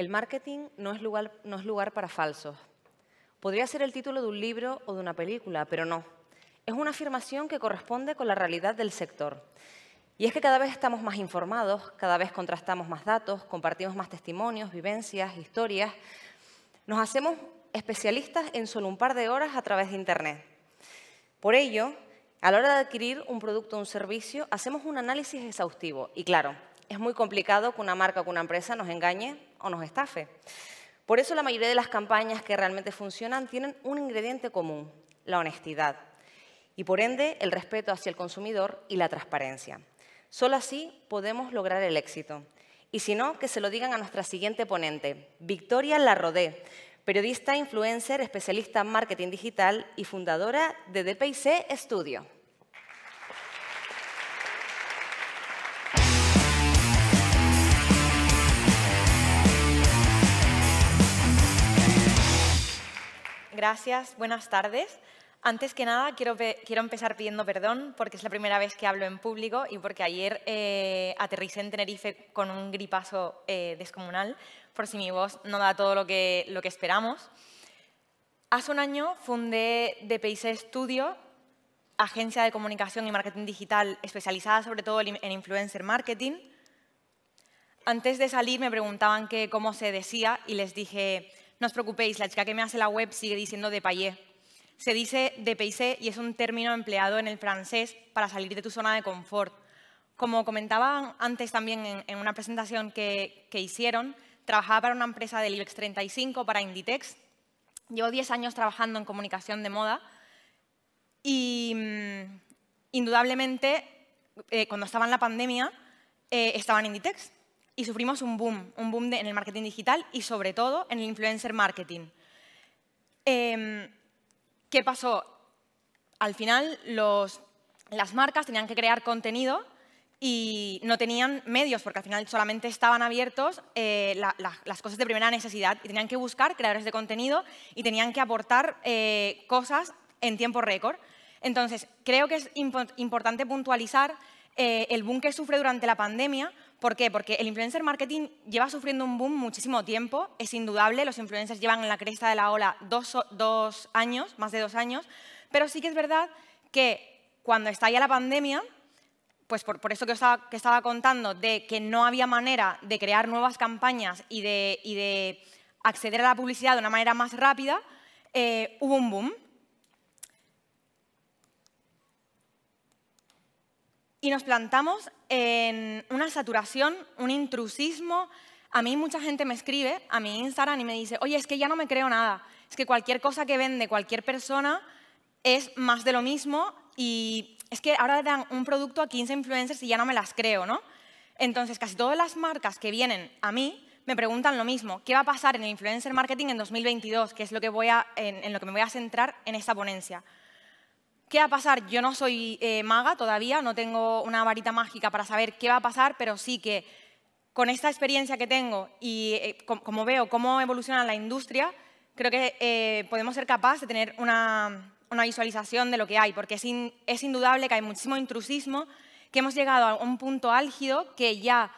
El marketing no es, lugar, no es lugar para falsos. Podría ser el título de un libro o de una película, pero no. Es una afirmación que corresponde con la realidad del sector. Y es que cada vez estamos más informados, cada vez contrastamos más datos, compartimos más testimonios, vivencias, historias. Nos hacemos especialistas en solo un par de horas a través de Internet. Por ello, a la hora de adquirir un producto o un servicio, hacemos un análisis exhaustivo. Y claro, es muy complicado que una marca o que una empresa nos engañe o nos estafe. Por eso la mayoría de las campañas que realmente funcionan tienen un ingrediente común, la honestidad, y por ende el respeto hacia el consumidor y la transparencia. Solo así podemos lograr el éxito. Y si no, que se lo digan a nuestra siguiente ponente, Victoria Larrodé, periodista, influencer, especialista en marketing digital y fundadora de DPIC Studio. gracias, buenas tardes. Antes que nada, quiero, quiero, empezar pidiendo perdón porque es la primera vez que hablo en público y porque ayer eh, aterricé en Tenerife con un gripazo eh, descomunal, por si mi voz no da todo lo que, lo que esperamos. Hace un año fundé DPIC Studio, agencia de comunicación y marketing digital especializada sobre todo en influencer marketing. Antes de salir me preguntaban cómo se decía y les dije no os preocupéis, la chica que me hace la web sigue diciendo de payé. Se dice de paysé y es un término empleado en el francés para salir de tu zona de confort. Como comentaba antes también en, una presentación que, hicieron, trabajaba para una empresa del IBEX 35, para Inditex. Llevo 10 años trabajando en comunicación de moda y mm, indudablemente eh, cuando estaba en la pandemia eh, estaba en Inditex y sufrimos un boom, un boom en el marketing digital y sobre todo en el influencer marketing. Em, ¿Qué pasó? Al final las marcas tenían que crear contenido y no tenían medios, porque al final solamente estaban abiertos eh, las cosas de primera necesidad y tenían que buscar creadores de contenido y tenían que aportar eh, cosas en tiempo récord. Entonces, creo que es importante puntualizar eh, el boom que sufre durante la pandemia, ¿Por qué? Porque el influencer marketing lleva sufriendo un boom muchísimo tiempo, es indudable, los influencers llevan en la cresta de la ola dos, años, más de dos años, pero sí que es verdad que cuando está la pandemia, pues por, eso que, estaba, estaba contando, de que no había manera de crear nuevas campañas y de, acceder a la publicidad de una manera más rápida, eh, hubo un boom. Y nos plantamos en una saturación, un intrusismo. A mí mucha gente me escribe a mi Instagram y me dice, oye, es que ya no me creo nada. Es que cualquier cosa que vende cualquier persona es más de lo mismo y es que ahora le dan un producto a 15 influencers y ya no me las creo, ¿no? Entonces, casi todas las marcas que vienen a mí me preguntan lo mismo. ¿Qué va a pasar en el influencer marketing en 2022? Que es lo que voy en lo que me voy a centrar en esta ponencia. ¿Qué va a pasar? Yo no soy eh, maga todavía, no tengo una varita mágica para saber qué va a pasar, pero sí que con esta experiencia que tengo y eh, como, veo cómo evoluciona la industria, creo que eh, podemos ser capaces de tener una, visualización de lo que hay, porque es, es indudable que hay muchísimo intrusismo, que hemos llegado a un punto álgido que ya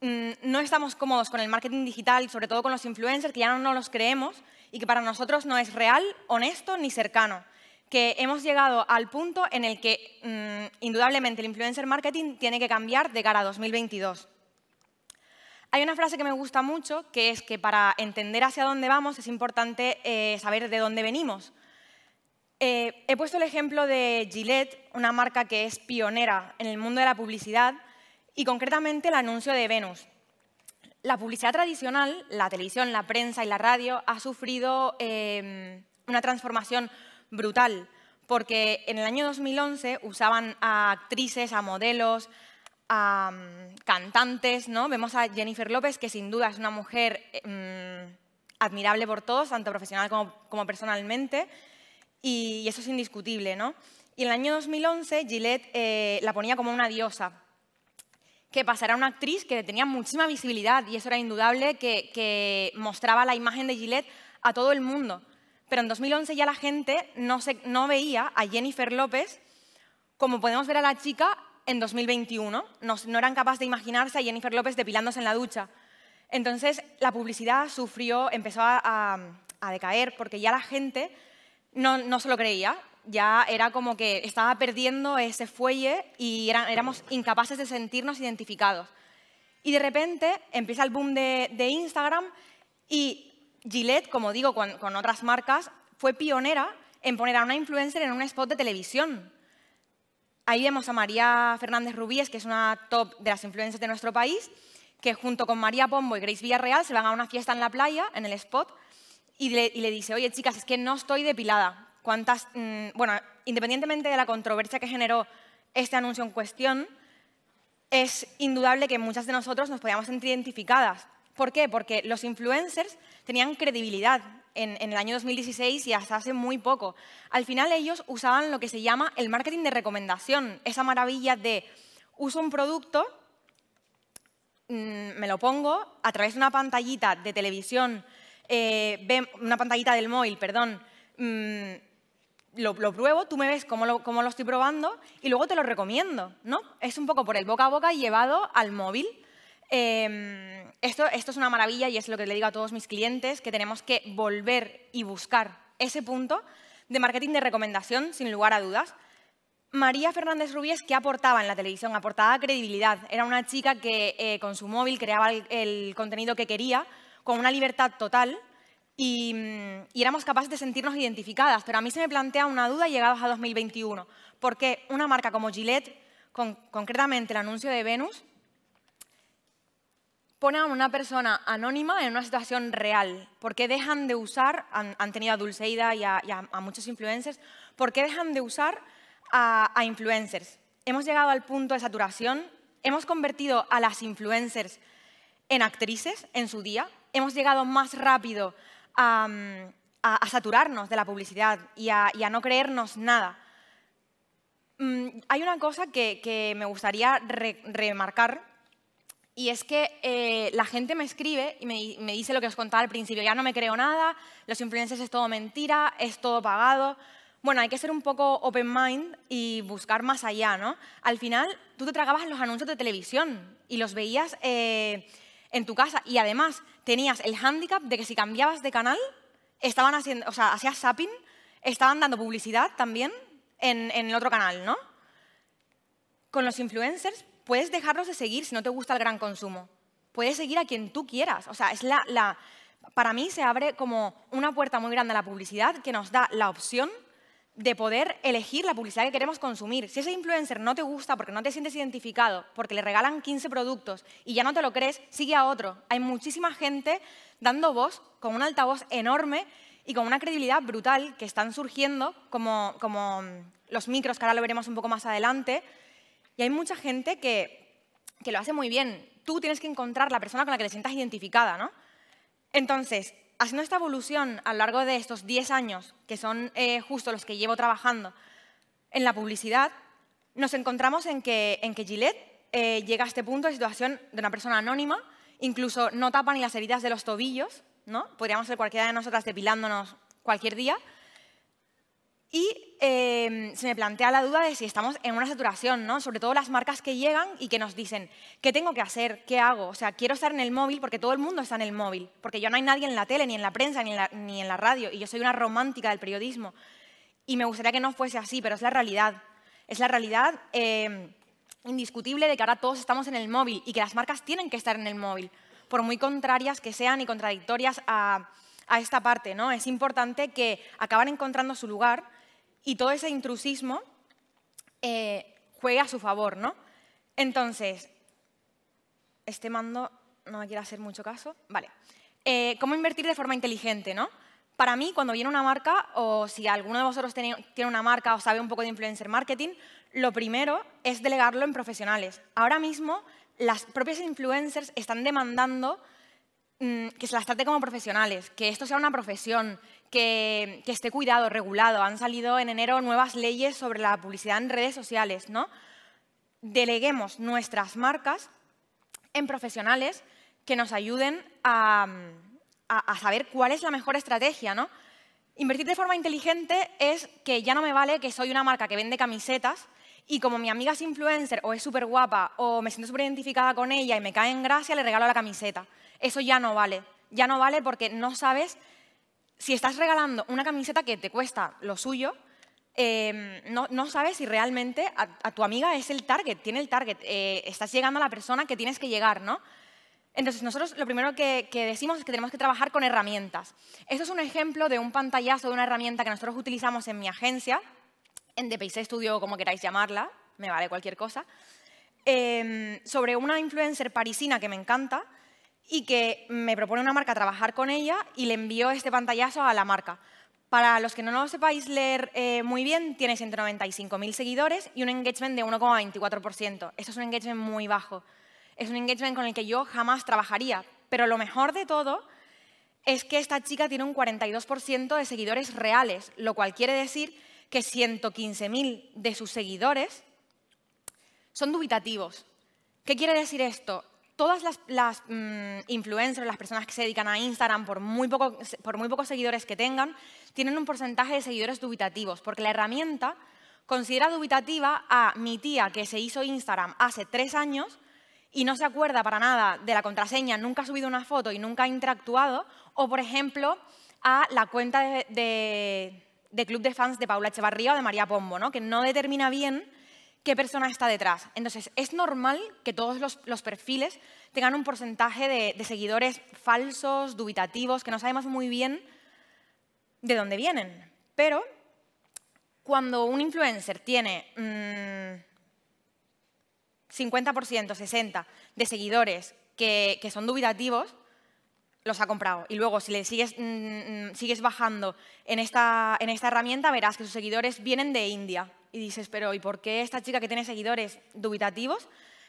mm, no estamos cómodos con el marketing digital, sobre todo con los influencers, que ya no los creemos y que para nosotros no es real, honesto ni cercano que hemos llegado al punto en el que mm, indudablemente el influencer marketing tiene que cambiar de cara a 2022. Hay una frase que me gusta mucho, que es que para entender hacia dónde vamos es importante eh, saber de dónde venimos. Eh, he puesto el ejemplo de Gillette, una marca que es pionera en el mundo de la publicidad y concretamente el anuncio de Venus. La publicidad tradicional, la televisión, la prensa y la radio, ha sufrido eh, una transformación brutal, porque en el año 2011 usaban a actrices, a modelos, a mm, cantantes, ¿no? Vemos a Jennifer López, que sin duda es una mujer mm, admirable por todos, tanto profesional como, personalmente, y, eso es indiscutible, ¿no? Y en el año 2011 Gillette eh, la ponía como una diosa. que pasara una actriz que tenía muchísima visibilidad y eso era indudable, que mostraba la imagen de Gillette a todo el mundo pero en 2011 ya la gente no, se, no veía a Jennifer López como podemos ver a la chica en 2021. No, eran capaces de imaginarse a Jennifer López depilándose en la ducha. Entonces, la publicidad sufrió, empezó a, decaer porque ya la gente no, se lo creía. Ya era como que estaba perdiendo ese fuelle y éramos incapaces de sentirnos identificados. Y de repente empieza el boom de, de Instagram y Gillette, como digo, con, otras marcas, fue pionera en poner a una influencer en un spot de televisión. Ahí vemos a María Fernández Rubíes, que es una top de las influencers de nuestro país, que junto con María Pombo y Grace Villarreal se van a una fiesta en la playa, en el spot, y le, dice, oye chicas, es que no estoy depilada. ¿Cuántas, mm, bueno, independientemente de la controversia que generó este anuncio en cuestión, es indudable que muchas de nosotros nos podíamos sentir identificadas. ¿Por qué? Porque los influencers tenían credibilidad en, el año 2016 y hasta hace muy poco. Al final ellos usaban lo que se llama el marketing de recomendación, esa maravilla de uso un producto, mm, me lo pongo a través de una pantallita de televisión, eh, una pantallita del móvil, perdón, mm, lo, pruebo, tú me ves cómo lo, cómo lo estoy probando y luego te lo recomiendo, ¿no? Es un poco por el boca a boca llevado al móvil. Em, esto, es una maravilla y es lo que le digo a todos mis clientes, que tenemos que volver y buscar ese punto de marketing de recomendación, sin lugar a dudas. María Fernández Rubies, que aportaba en la televisión? Aportaba credibilidad. Era una chica que eh, con su móvil creaba el, contenido que quería, con una libertad total, mm, y, éramos capaces de sentirnos identificadas. Pero a mí se me plantea una duda llegados a 2021. porque Una marca como Gillette, concretamente el anuncio de Venus, ponen a una persona anónima en una situación real. ¿Por qué dejan de usar, han, tenido a Dulceida y a, muchos influencers, por qué dejan de usar a, influencers? Hemos llegado al punto de saturación, hemos convertido a las influencers en actrices en su día, hemos llegado más rápido a, saturarnos de la publicidad y a, no creernos nada. Mm, hay una cosa que, me gustaría remarcar y es que eh, la gente me escribe y me, dice lo que os contaba al principio, ya no me creo nada, los influencers es todo mentira, es todo pagado. Bueno, hay que ser un poco open mind y buscar más allá, ¿no? Al final, tú te tragabas los anuncios de televisión y los veías eh, en tu casa. Y además, tenías el hándicap de que si cambiabas de canal, estaban haciendo, o sea, hacías zapping, estaban dando publicidad también en el otro canal, ¿no? Con los influencers puedes dejarlos de seguir si no te gusta el gran consumo. Puedes seguir a quien tú quieras. O sea, es la, para mí se abre como una puerta muy grande a la publicidad que nos da la opción de poder elegir la publicidad que queremos consumir. Si ese influencer no te gusta porque no te sientes identificado, porque le regalan 15 productos y ya no te lo crees, sigue a otro. Hay muchísima gente dando voz con un altavoz enorme y con una credibilidad brutal que están surgiendo como, como los micros, que ahora lo veremos un poco más adelante, y hay mucha gente que, lo hace muy bien. Tú tienes que encontrar la persona con la que te sientas identificada, ¿no? Entonces, haciendo esta evolución a lo largo de estos 10 años, que son eh, justo los que llevo trabajando en la publicidad, nos encontramos en que, en Gillette eh, llega a este punto de situación de una persona anónima, incluso no tapa ni las heridas de los tobillos, ¿no? Podríamos ser cualquiera de nosotras depilándonos cualquier día, y em, se me plantea la duda de si estamos en una saturación, ¿no? Sobre todo las marcas que llegan y que nos dicen, ¿qué tengo que hacer? ¿Qué hago? O sea, quiero estar en el móvil porque todo el mundo está en el móvil, porque yo no hay nadie en la tele, ni en la prensa, ni en la, radio, y yo soy una romántica del periodismo. Y me gustaría que no fuese así, pero es la realidad. Es la realidad em, indiscutible de que ahora todos estamos en el móvil y que las marcas tienen que estar en el móvil, por muy contrarias que sean y contradictorias a, esta parte, ¿no? Es importante que acaban encontrando su lugar y todo ese intrusismo eh, juega a su favor, ¿no? Entonces, este mando no me quiere hacer mucho caso. Vale. Eh, ¿Cómo invertir de forma inteligente, no? Para mí, cuando viene una marca, o si alguno de vosotros tiene una marca o sabe un poco de influencer marketing, lo primero es delegarlo en profesionales. Ahora mismo, las propias influencers están demandando Mm, que se las trate como profesionales, que esto sea una profesión, que, esté cuidado, regulado. Han salido en enero nuevas leyes sobre la publicidad en redes sociales, ¿no? Deleguemos nuestras marcas en profesionales que nos ayuden a, saber cuál es la mejor estrategia, ¿no? Invertir de forma inteligente es que ya no me vale que soy una marca que vende camisetas y como mi amiga es influencer o es súper guapa o me siento súper identificada con ella y me cae en gracia, le regalo la camiseta eso ya no vale. Ya no vale porque no sabes si estás regalando una camiseta que te cuesta lo suyo, em, no, sabes si realmente a, tu amiga es el target, tiene el target, eh, estás llegando a la persona que tienes que llegar, ¿no? Entonces, nosotros lo primero que, decimos es que tenemos que trabajar con herramientas. Esto es un ejemplo de un pantallazo de una herramienta que nosotros utilizamos en mi agencia, en DPC Studio o como queráis llamarla, me vale cualquier cosa, em, sobre una influencer parisina que me encanta, y que me propone una marca trabajar con ella y le envío este pantallazo a la marca. Para los que no lo sepáis leer eh, muy bien, tiene 195.000 seguidores y un engagement de 1,24%. Eso es un engagement muy bajo. Es un engagement con el que yo jamás trabajaría. Pero lo mejor de todo es que esta chica tiene un 42% de seguidores reales, lo cual quiere decir que 115.000 de sus seguidores son dubitativos. ¿Qué quiere decir esto? todas las, mm, influencers, las personas que se dedican a Instagram, por muy, pocos seguidores que tengan, tienen un porcentaje de seguidores dubitativos, porque la herramienta considera dubitativa a mi tía que se hizo Instagram hace tres años y no se acuerda para nada de la contraseña, nunca ha subido una foto y nunca ha interactuado, o por ejemplo a la cuenta de, club de fans de Paula Echevarría o de María Pombo, ¿no? que no determina bien qué persona está detrás. Entonces, es normal que todos los, perfiles tengan un porcentaje de, seguidores falsos, dubitativos, que no sabemos muy bien de dónde vienen. Pero cuando un influencer tiene 50%, mm, 60% de seguidores que, son dubitativos, los ha comprado. Y luego, si le sigues, mm, mm, sigues bajando en esta herramienta, verás que sus seguidores vienen de India y dices, pero ¿y por qué esta chica que tiene seguidores dubitativos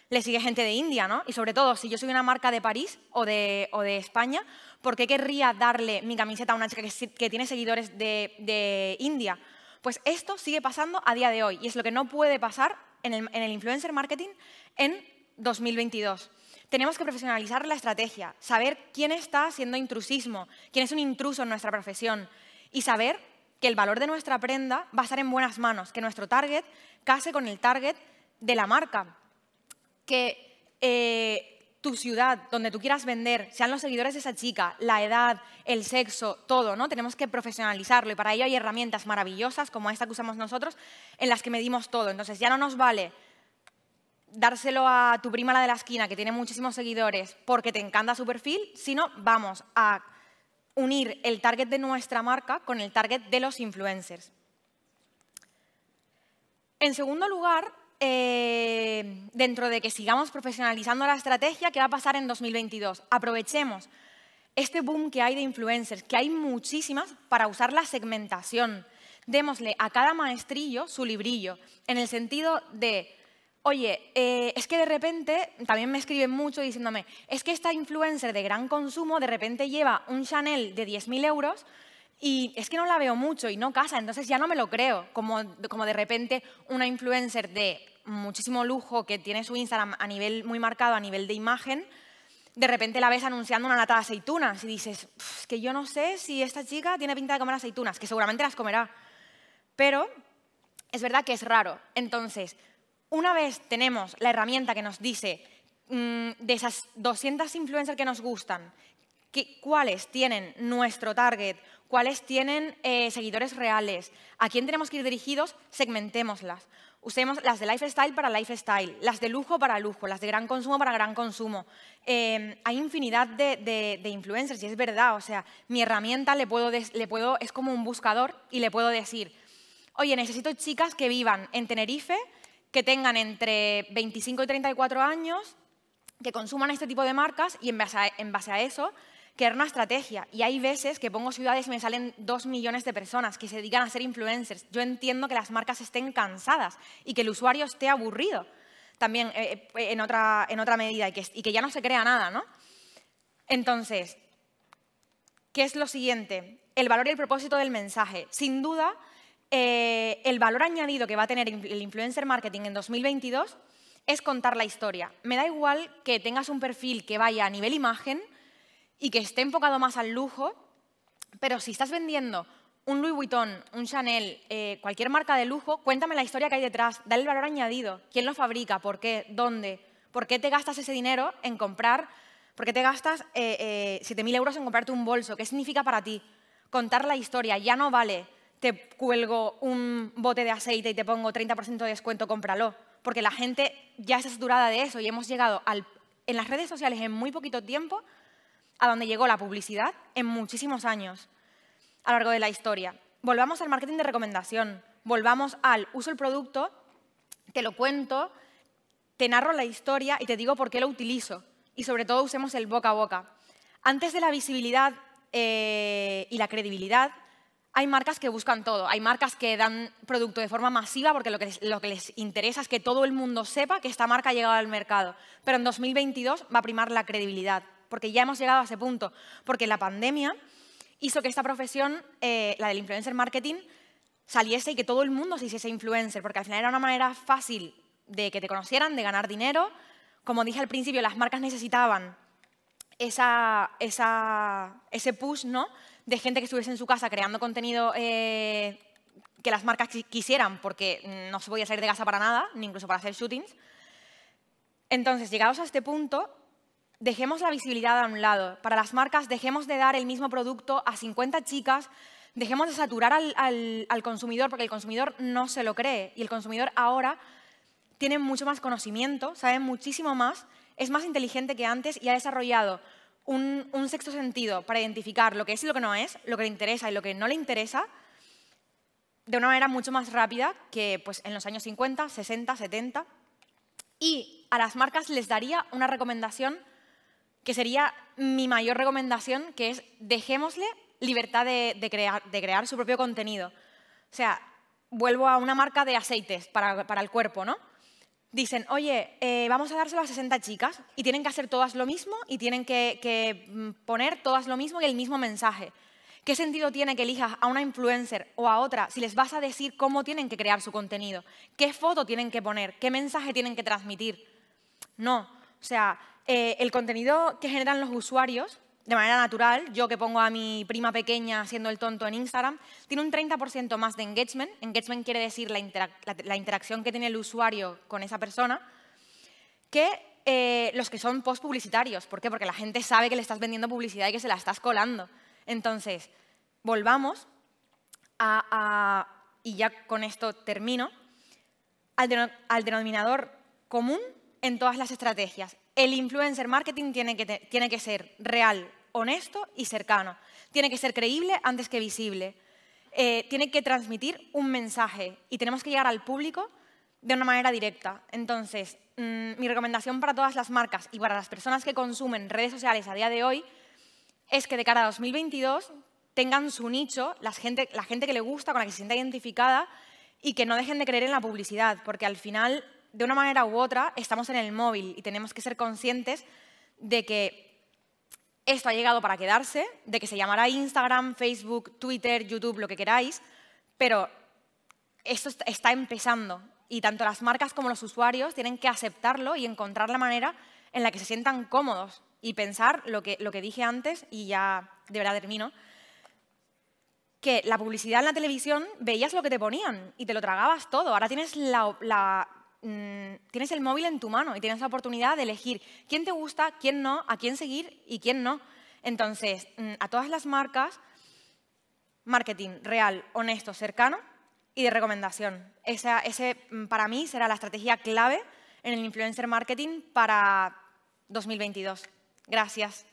le sigue gente de India, ¿no? Y sobre todo, si yo soy una marca de París o de, España, ¿por qué querría darle mi camiseta a una chica que, tiene seguidores de, India? Pues esto sigue pasando a día de hoy y es lo que no puede pasar en el, en el influencer marketing en 2022. Tenemos que profesionalizar la estrategia, saber quién está haciendo intrusismo, quién es un intruso en nuestra profesión y saber que el valor de nuestra prenda va a estar en buenas manos, que nuestro target case con el target de la marca, que eh, tu ciudad, donde tú quieras vender, sean los seguidores de esa chica, la edad, el sexo, todo, ¿no? Tenemos que profesionalizarlo y para ello hay herramientas maravillosas como esta que usamos nosotros en las que medimos todo. Entonces ya no nos vale dárselo a tu prima la de la esquina que tiene muchísimos seguidores porque te encanta su perfil, sino vamos a unir el target de nuestra marca con el target de los influencers. En segundo lugar, eh, dentro de que sigamos profesionalizando la estrategia, ¿qué va a pasar en 2022? Aprovechemos este boom que hay de influencers, que hay muchísimas, para usar la segmentación. Démosle a cada maestrillo su librillo, en el sentido de Oye, eh, es que de repente también me escriben mucho diciéndome, es que esta influencer de gran consumo de repente lleva un Chanel de 10.000 euros y es que no la veo mucho y no casa, entonces ya no me lo creo, como, como de repente una influencer de muchísimo lujo que tiene su Instagram a nivel muy marcado, a nivel de imagen, de repente la ves anunciando una lata de aceitunas y dices, es que yo no sé si esta chica tiene pinta de comer aceitunas, que seguramente las comerá, pero es verdad que es raro. Entonces, una vez tenemos la herramienta que nos dice mm, de esas 200 influencers que nos gustan, cuáles tienen nuestro target, cuáles tienen eh, seguidores reales, a quién tenemos que ir dirigidos, segmentémoslas. Usemos las de lifestyle para lifestyle, las de lujo para lujo, las de gran consumo para gran consumo. Em, hay infinidad de, influencers y es verdad, o sea, mi herramienta le puedo, le puedo, es como un buscador y le puedo decir, oye, necesito chicas que vivan en Tenerife, que tengan entre 25 y 34 años, que consuman este tipo de marcas y en base a, en base a eso crear una estrategia. Y hay veces que pongo ciudades y me salen dos millones de personas que se dedican a ser influencers. Yo entiendo que las marcas estén cansadas y que el usuario esté aburrido también eh, eh, en, otra, en otra medida y que, ya no se crea nada, Entonces, ¿qué es lo siguiente? El valor y el propósito del mensaje. Sin duda, eh, el valor añadido que va a tener el influencer marketing en 2022 es contar la historia. Me da igual que tengas un perfil que vaya a nivel imagen y que esté enfocado más al lujo, pero si estás vendiendo un Louis Vuitton, un Chanel, eh, cualquier marca de lujo, cuéntame la historia que hay detrás, dale el valor añadido, quién lo fabrica, por qué, dónde, por qué te gastas ese dinero en comprar, por qué te gastas eh, 7.000 eh, euros en comprarte un bolso, qué significa para ti. Contar la historia ya no vale te cuelgo un bote de aceite y te pongo 30% de descuento, cómpralo. Porque la gente ya está saturada de eso y hemos llegado al, en las redes sociales en muy poquito tiempo a donde llegó la publicidad en muchísimos años a lo largo de la historia. Volvamos al marketing de recomendación, volvamos al uso el producto, te lo cuento, te narro la historia y te digo por qué lo utilizo. Y sobre todo usemos el boca a boca. Antes de la visibilidad eh, y la credibilidad, hay marcas que buscan todo. Hay marcas que dan producto de forma masiva porque lo que, les, interesa es que todo el mundo sepa que esta marca ha llegado al mercado. Pero en 2022 va a primar la credibilidad, porque ya hemos llegado a ese punto. Porque la pandemia hizo que esta profesión, eh, la del influencer marketing, saliese y que todo el mundo se hiciese influencer, porque al final era una manera fácil de que te conocieran, de ganar dinero. Como dije al principio, las marcas necesitaban ese push, ¿no? de gente que estuviese en su casa creando contenido eh, que las marcas quisieran, porque no se podía salir de casa para nada, ni incluso para hacer shootings. Entonces, llegados a este punto, dejemos la visibilidad a un lado. Para las marcas, dejemos de dar el mismo producto a 50 chicas, dejemos de saturar al, al consumidor, porque el consumidor no se lo cree. Y el consumidor ahora tiene mucho más conocimiento, sabe muchísimo más, es más inteligente que antes y ha desarrollado un, sexto sentido para identificar lo que es y lo que no es, lo que le interesa y lo que no le interesa, de una manera mucho más rápida que pues, en los años 50, 60, 70. Y a las marcas les daría una recomendación que sería mi mayor recomendación, que es dejémosle libertad de, crear, de crear, su propio contenido. O sea, vuelvo a una marca de aceites para, para el cuerpo, ¿no? dicen, oye, eh, vamos a dárselo a 60 chicas y tienen que hacer todas lo mismo y tienen que, mm, poner todas lo mismo y el mismo mensaje. ¿Qué sentido tiene que elijas a una influencer o a otra si les vas a decir cómo tienen que crear su contenido? ¿Qué foto tienen que poner? ¿Qué mensaje tienen que transmitir? No, o sea, eh, el contenido que generan los usuarios de manera natural, yo que pongo a mi prima pequeña haciendo el tonto en Instagram, tiene un 30% más de engagement. Engagement quiere decir la, interacción que tiene el usuario con esa persona, que eh, los que son post publicitarios. ¿Por qué? Porque la gente sabe que le estás vendiendo publicidad y que se la estás colando. Entonces, volvamos a, y ya con esto termino, al denominador común en todas las estrategias el influencer marketing tiene que, tiene que ser real, honesto y cercano. Tiene que ser creíble antes que visible. Eh, tiene que transmitir un mensaje y tenemos que llegar al público de una manera directa. Entonces, mm, mi recomendación para todas las marcas y para las personas que consumen redes sociales a día de hoy es que de cara a 2022 tengan su nicho, la gente, la gente que le gusta, con la que se sienta identificada y que no dejen de creer en la publicidad, porque al final de una manera u otra, estamos en el móvil y tenemos que ser conscientes de que esto ha llegado para quedarse, de que se llamará Instagram, Facebook, Twitter, YouTube, lo que queráis, pero esto está empezando y tanto las marcas como los usuarios tienen que aceptarlo y encontrar la manera en la que se sientan cómodos y pensar lo que, lo que dije antes y ya de verdad termino, que la publicidad en la televisión veías lo que te ponían y te lo tragabas todo. Ahora tienes la, Mm, tienes el móvil en tu mano y tienes la oportunidad de elegir quién te gusta, quién no, a quién seguir y quién no. Entonces, mm, a todas las marcas, marketing real, honesto, cercano y de recomendación. Esa, ese, mm, para mí, será la estrategia clave en el influencer marketing para 2022. Gracias.